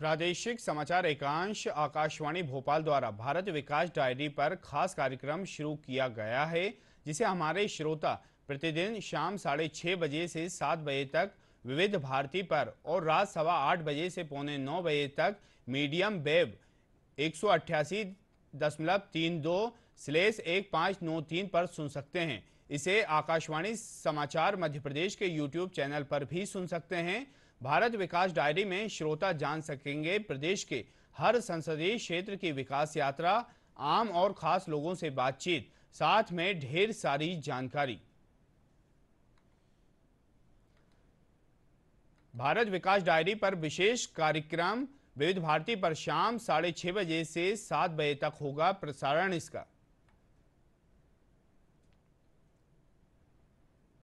प्रादेशिक समाचार एकांश आकाशवाणी भोपाल द्वारा भारत विकास डायरी पर खास कार्यक्रम शुरू किया गया है जिसे हमारे श्रोता प्रतिदिन शाम साढ़े छः बजे से सात बजे तक विविध भारती पर और रात सवा आठ बजे से पौने नौ बजे तक मीडियम वेब एक सौ दशमलव तीन दो स्लेस एक पाँच नौ तीन पर सुन सकते हैं इसे आकाशवाणी समाचार मध्य प्रदेश के यूट्यूब चैनल पर भी सुन सकते हैं भारत विकास डायरी में श्रोता जान सकेंगे प्रदेश के हर संसदीय क्षेत्र की विकास यात्रा आम और खास लोगों से बातचीत साथ में ढेर सारी जानकारी भारत विकास डायरी पर विशेष कार्यक्रम विविध भारती पर शाम साढ़े छह बजे से सात बजे तक होगा प्रसारण इसका